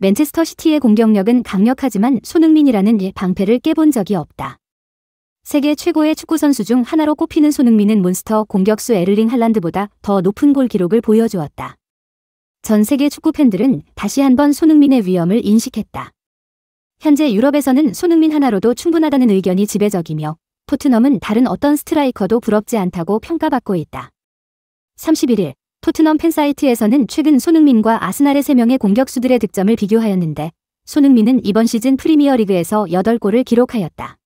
맨체스터 시티의 공격력은 강력하지만 손흥민이라는 예, 방패를 깨본 적이 없다. 세계 최고의 축구선수 중 하나로 꼽히는 손흥민은 몬스터 공격수 에를링 할란드보다 더 높은 골 기록을 보여주었다. 전 세계 축구 팬들은 다시 한번 손흥민의 위험을 인식했다. 현재 유럽에서는 손흥민 하나로도 충분하다는 의견이 지배적이며 포트넘은 다른 어떤 스트라이커도 부럽지 않다고 평가받고 있다. 31일 토트넘 팬사이트에서는 최근 손흥민과 아스날의 3명의 공격수들의 득점을 비교하였는데 손흥민은 이번 시즌 프리미어리그에서 8골을 기록하였다.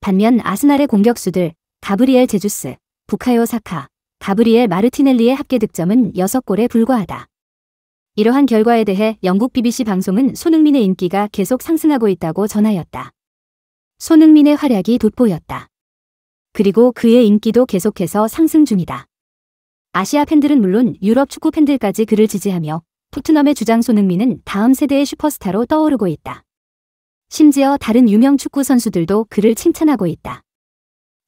반면 아스날의 공격수들 가브리엘 제주스, 부카요 사카, 가브리엘 마르티넬리의 합계 득점은 6골에 불과하다. 이러한 결과에 대해 영국 BBC 방송은 손흥민의 인기가 계속 상승하고 있다고 전하였다. 손흥민의 활약이 돋보였다. 그리고 그의 인기도 계속해서 상승 중이다. 아시아 팬들은 물론 유럽 축구 팬들까지 그를 지지하며 토트넘의 주장 손흥민은 다음 세대의 슈퍼스타로 떠오르고 있다. 심지어 다른 유명 축구 선수들도 그를 칭찬하고 있다.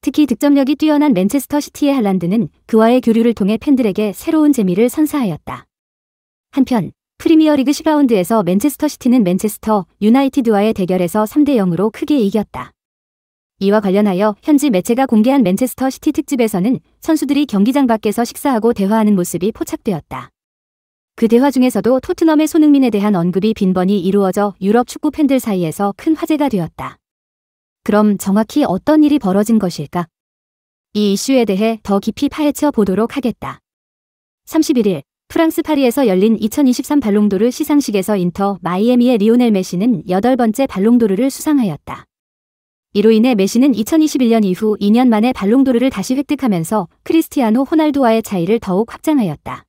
특히 득점력이 뛰어난 맨체스터 시티의 할란드는 그와의 교류를 통해 팬들에게 새로운 재미를 선사하였다. 한편 프리미어리그 10라운드에서 맨체스터 시티는 맨체스터 유나이티드와의 대결에서 3대 0으로 크게 이겼다. 이와 관련하여 현지 매체가 공개한 맨체스터 시티 특집에서는 선수들이 경기장 밖에서 식사하고 대화하는 모습이 포착되었다. 그 대화 중에서도 토트넘의 손흥민에 대한 언급이 빈번히 이루어져 유럽 축구 팬들 사이에서 큰 화제가 되었다. 그럼 정확히 어떤 일이 벌어진 것일까? 이 이슈에 대해 더 깊이 파헤쳐 보도록 하겠다. 31일 프랑스 파리에서 열린 2023 발롱도르 시상식에서 인터 마이애미의 리오넬 메시는 8번째 발롱도르를 수상하였다. 이로 인해 메시는 2021년 이후 2년 만에 발롱도르를 다시 획득하면서 크리스티아노 호날두와의 차이를 더욱 확장하였다.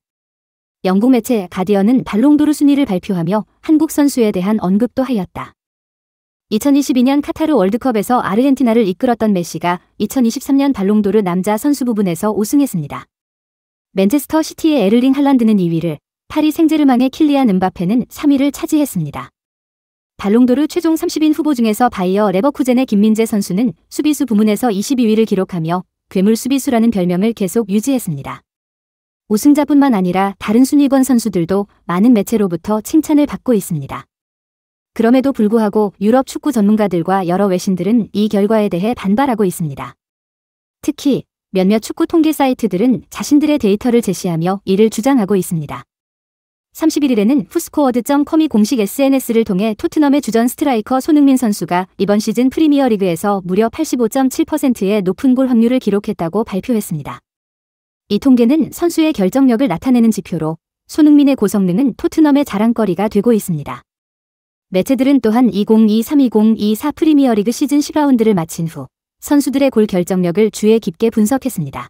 영국 매체 가디언은 발롱도르 순위를 발표하며 한국 선수에 대한 언급도 하였다. 2022년 카타르 월드컵에서 아르헨티나를 이끌었던 메시가 2023년 발롱도르 남자 선수 부분에서 우승했습니다. 맨체스터 시티의 에르링 할란드는 2위를, 파리 생제르망의 킬리안 은바페는 3위를 차지했습니다. 발롱도르 최종 30인 후보 중에서 바이어 레버쿠젠의 김민재 선수는 수비수 부문에서 22위를 기록하며 괴물 수비수라는 별명을 계속 유지했습니다. 우승자뿐만 아니라 다른 순위권 선수들도 많은 매체로부터 칭찬을 받고 있습니다. 그럼에도 불구하고 유럽 축구 전문가들과 여러 외신들은 이 결과에 대해 반발하고 있습니다. 특히 몇몇 축구 통계 사이트들은 자신들의 데이터를 제시하며 이를 주장하고 있습니다. 31일에는 푸스코어드.com이 공식 SNS를 통해 토트넘의 주전 스트라이커 손흥민 선수가 이번 시즌 프리미어리그에서 무려 85.7%의 높은 골 확률을 기록했다고 발표했습니다. 이 통계는 선수의 결정력을 나타내는 지표로 손흥민의 고성능은 토트넘의 자랑거리가 되고 있습니다. 매체들은 또한 2023-2024 프리미어리그 시즌 10라운드를 마친 후 선수들의 골 결정력을 주의 깊게 분석했습니다.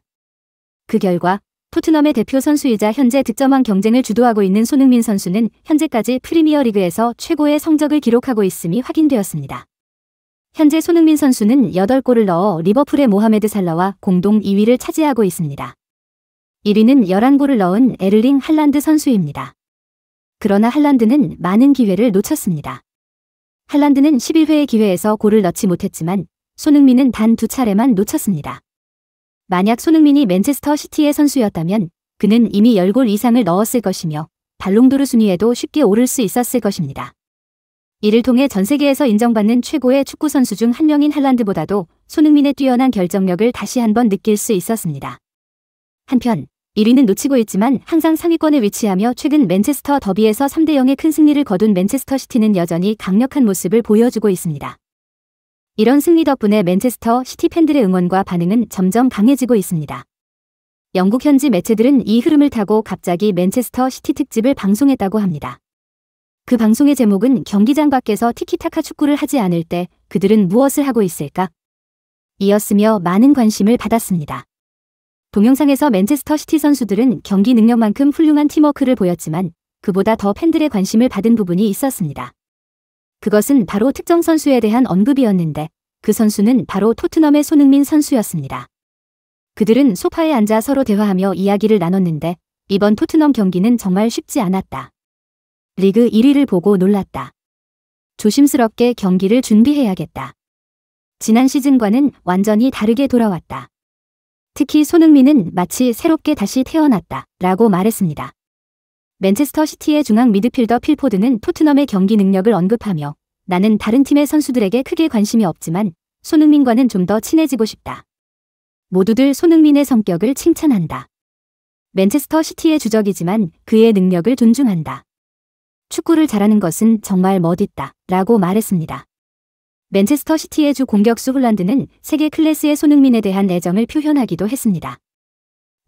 그 결과 토트넘의 대표 선수이자 현재 득점왕 경쟁을 주도하고 있는 손흥민 선수는 현재까지 프리미어리그에서 최고의 성적을 기록하고 있음이 확인되었습니다. 현재 손흥민 선수는 8골을 넣어 리버풀의 모하메드 살라와 공동 2위를 차지하고 있습니다. 1위는 11골을 넣은 에르링 할란드 선수입니다. 그러나 할란드는 많은 기회를 놓쳤습니다. 할란드는 11회의 기회에서 골을 넣지 못했지만 손흥민은 단 두 차례만 놓쳤습니다. 만약 손흥민이 맨체스터 시티의 선수였다면 그는 이미 10골 이상을 넣었을 것이며 발롱도르 순위에도 쉽게 오를 수 있었을 것입니다. 이를 통해 전 세계에서 인정받는 최고의 축구 선수 중 한 명인 할란드보다도 손흥민의 뛰어난 결정력을 다시 한번 느낄 수 있었습니다. 한편 1위는 놓치고 있지만 항상 상위권에 위치하며 최근 맨체스터 더비에서 3대 0의 큰 승리를 거둔 맨체스터 시티는 여전히 강력한 모습을 보여주고 있습니다. 이런 승리 덕분에 맨체스터 시티 팬들의 응원과 반응은 점점 강해지고 있습니다. 영국 현지 매체들은 이 흐름을 타고 갑자기 맨체스터 시티 특집을 방송했다고 합니다. 그 방송의 제목은 경기장 밖에서 티키타카 축구를 하지 않을 때 그들은 무엇을 하고 있을까? 이었으며 많은 관심을 받았습니다. 동영상에서 맨체스터 시티 선수들은 경기 능력만큼 훌륭한 팀워크를 보였지만 그보다 더 팬들의 관심을 받은 부분이 있었습니다. 그것은 바로 특정 선수에 대한 언급이었는데 그 선수는 바로 토트넘의 손흥민 선수였습니다. 그들은 소파에 앉아 서로 대화하며 이야기를 나눴는데 이번 토트넘 경기는 정말 쉽지 않았다. 리그 1위를 보고 놀랐다. 조심스럽게 경기를 준비해야겠다. 지난 시즌과는 완전히 다르게 돌아왔다. 특히 손흥민은 마치 새롭게 다시 태어났다 라고 말했습니다. 맨체스터 시티의 중앙 미드필더 필포드는 토트넘의 경기 능력을 언급하며 나는 다른 팀의 선수들에게 크게 관심이 없지만 손흥민과는 좀 더 친해지고 싶다. 모두들 손흥민의 성격을 칭찬한다. 맨체스터 시티의 주적이지만 그의 능력을 존중한다. 축구를 잘하는 것은 정말 멋있다. 라고 말했습니다. 맨체스터 시티의 주 공격수 홀란드는 세계 클래스의 손흥민에 대한 애정을 표현하기도 했습니다.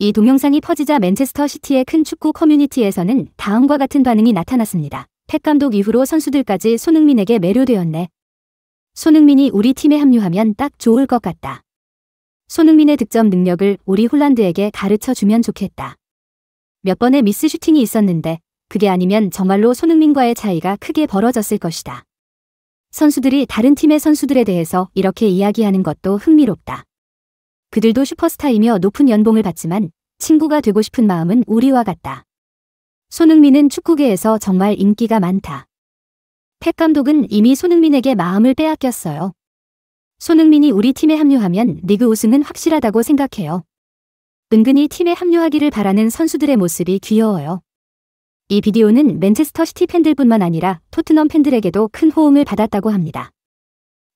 이 동영상이 퍼지자 맨체스터 시티의 큰 축구 커뮤니티에서는 다음과 같은 반응이 나타났습니다. 팩 감독 이후로 선수들까지 손흥민에게 매료되었네. 손흥민이 우리 팀에 합류하면 딱 좋을 것 같다. 손흥민의 득점 능력을 우리 홀란드에게 가르쳐 주면 좋겠다. 몇 번의 미스 슈팅이 있었는데 그게 아니면 정말로 손흥민과의 차이가 크게 벌어졌을 것이다. 선수들이 다른 팀의 선수들에 대해서 이렇게 이야기하는 것도 흥미롭다. 그들도 슈퍼스타이며 높은 연봉을 받지만 친구가 되고 싶은 마음은 우리와 같다. 손흥민은 축구계에서 정말 인기가 많다. 팩 감독은 이미 손흥민에게 마음을 빼앗겼어요. 손흥민이 우리 팀에 합류하면 리그 우승은 확실하다고 생각해요. 은근히 팀에 합류하기를 바라는 선수들의 모습이 귀여워요. 이 비디오는 맨체스터 시티 팬들뿐만 아니라 토트넘 팬들에게도 큰 호응을 받았다고 합니다.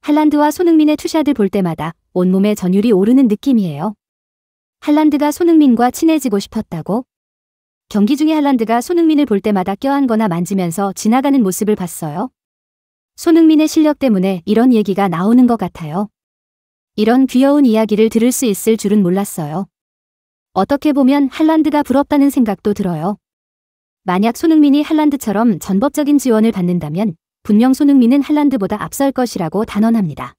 할란드와 손흥민의 투샷을 볼 때마다 온몸에 전율이 오르는 느낌이에요. 할란드가 손흥민과 친해지고 싶었다고? 경기 중에 할란드가 손흥민을 볼 때마다 껴안거나 만지면서 지나가는 모습을 봤어요. 손흥민의 실력 때문에 이런 얘기가 나오는 것 같아요. 이런 귀여운 이야기를 들을 수 있을 줄은 몰랐어요. 어떻게 보면 할란드가 부럽다는 생각도 들어요. 만약 손흥민이 할란드처럼 전법적인 지원을 받는다면 분명 손흥민은 할란드보다 앞설 것이라고 단언합니다.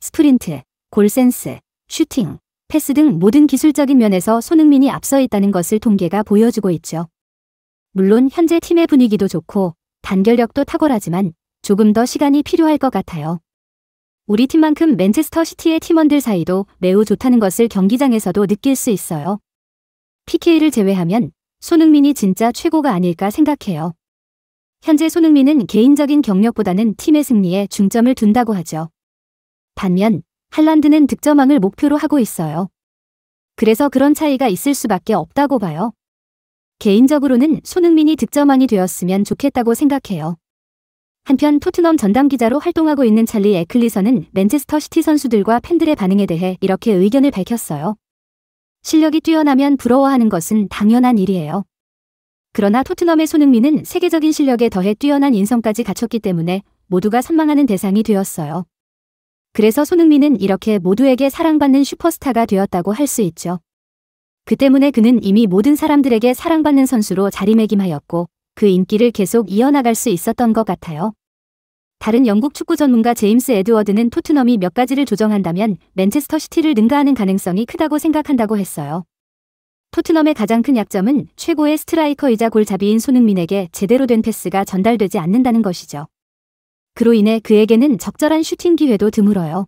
스프린트 골센스, 슈팅, 패스 등 모든 기술적인 면에서 손흥민이 앞서 있다는 것을 통계가 보여주고 있죠. 물론 현재 팀의 분위기도 좋고 단결력도 탁월하지만 조금 더 시간이 필요할 것 같아요. 우리 팀만큼 맨체스터 시티의 팀원들 사이도 매우 좋다는 것을 경기장에서도 느낄 수 있어요. PK를 제외하면 손흥민이 진짜 최고가 아닐까 생각해요. 현재 손흥민은 개인적인 경력보다는 팀의 승리에 중점을 둔다고 하죠. 반면 할란드는 득점왕을 목표로 하고 있어요. 그래서 그런 차이가 있을 수밖에 없다고 봐요. 개인적으로는 손흥민이 득점왕이 되었으면 좋겠다고 생각해요. 한편 토트넘 전담 기자로 활동하고 있는 찰리 에클리서는 맨체스터 시티 선수들과 팬들의 반응에 대해 이렇게 의견을 밝혔어요. 실력이 뛰어나면 부러워하는 것은 당연한 일이에요. 그러나 토트넘의 손흥민은 세계적인 실력에 더해 뛰어난 인성까지 갖췄기 때문에 모두가 선망하는 대상이 되었어요. 그래서 손흥민은 이렇게 모두에게 사랑받는 슈퍼스타가 되었다고 할 수 있죠. 그 때문에 그는 이미 모든 사람들에게 사랑받는 선수로 자리매김하였고 그 인기를 계속 이어나갈 수 있었던 것 같아요. 다른 영국 축구 전문가 제임스 에드워드는 토트넘이 몇 가지를 조정한다면 맨체스터 시티를 능가하는 가능성이 크다고 생각한다고 했어요. 토트넘의 가장 큰 약점은 최고의 스트라이커이자 골잡이인 손흥민에게 제대로 된 패스가 전달되지 않는다는 것이죠. 그로 인해 그에게는 적절한 슈팅 기회도 드물어요.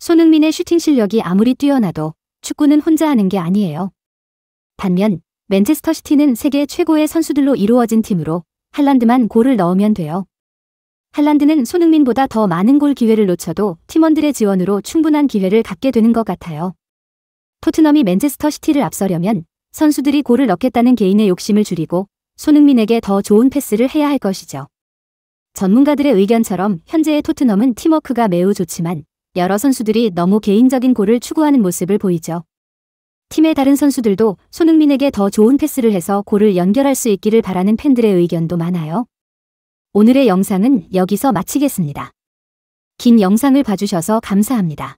손흥민의 슈팅 실력이 아무리 뛰어나도 축구는 혼자 하는 게 아니에요. 반면 맨체스터 시티는 세계 최고의 선수들로 이루어진 팀으로 할란드만 골을 넣으면 돼요. 할란드는 손흥민보다 더 많은 골 기회를 놓쳐도 팀원들의 지원으로 충분한 기회를 갖게 되는 것 같아요. 토트넘이 맨체스터 시티를 앞서려면 선수들이 골을 넣겠다는 개인의 욕심을 줄이고 손흥민에게 더 좋은 패스를 해야 할 것이죠. 전문가들의 의견처럼 현재의 토트넘은 팀워크가 매우 좋지만 여러 선수들이 너무 개인적인 골을 추구하는 모습을 보이죠. 팀의 다른 선수들도 손흥민에게 더 좋은 패스를 해서 골을 연결할 수 있기를 바라는 팬들의 의견도 많아요. 오늘의 영상은 여기서 마치겠습니다. 긴 영상을 봐주셔서 감사합니다.